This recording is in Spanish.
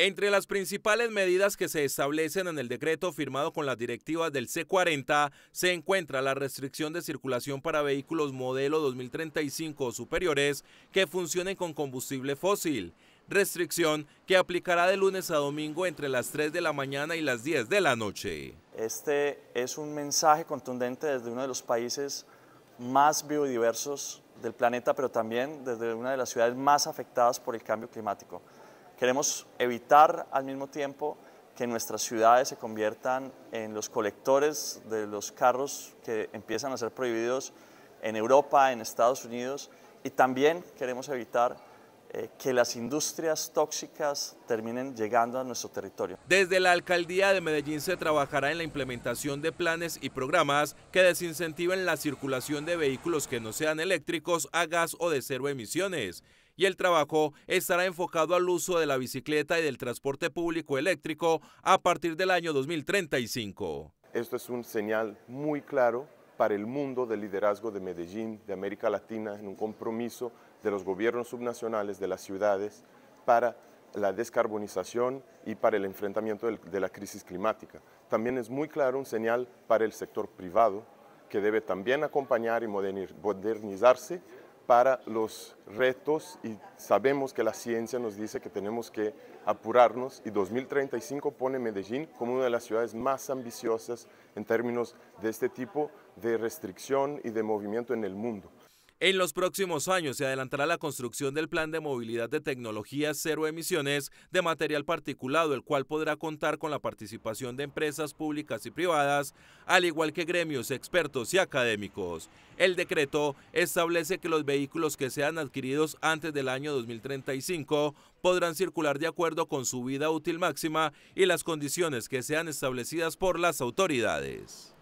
Entre las principales medidas que se establecen en el decreto firmado con las directivas del C40 se encuentra la restricción de circulación para vehículos modelo 2035 o superiores que funcionen con combustible fósil, restricción que aplicará de lunes a domingo entre las 3 de la mañana y las 10 de la noche. Este es un mensaje contundente desde uno de los países más biodiversos del planeta, pero también desde una de las ciudades más afectadas por el cambio climático. Queremos evitar al mismo tiempo que nuestras ciudades se conviertan en los colectores de los carros que empiezan a ser prohibidos en Europa, en Estados Unidos, y también queremos evitar eh, que las industrias tóxicas terminen llegando a nuestro territorio. Desde la alcaldía de Medellín se trabajará en la implementación de planes y programas que desincentiven la circulación de vehículos que no sean eléctricos, a gas o de cero emisiones y el trabajo estará enfocado al uso de la bicicleta y del transporte público eléctrico a partir del año 2035. Esto es un señal muy claro para el mundo del liderazgo de Medellín, de América Latina, en un compromiso de los gobiernos subnacionales, de las ciudades, para la descarbonización y para el enfrentamiento de la crisis climática. También es muy claro un señal para el sector privado, que debe también acompañar y modernizarse para los retos y sabemos que la ciencia nos dice que tenemos que apurarnos y 2035 pone Medellín como una de las ciudades más ambiciosas en términos de este tipo de restricción y de movimiento en el mundo. En los próximos años se adelantará la construcción del plan de movilidad de tecnologías cero emisiones de material particulado, el cual podrá contar con la participación de empresas públicas y privadas, al igual que gremios, expertos y académicos. El decreto establece que los vehículos que sean adquiridos antes del año 2035 podrán circular de acuerdo con su vida útil máxima y las condiciones que sean establecidas por las autoridades.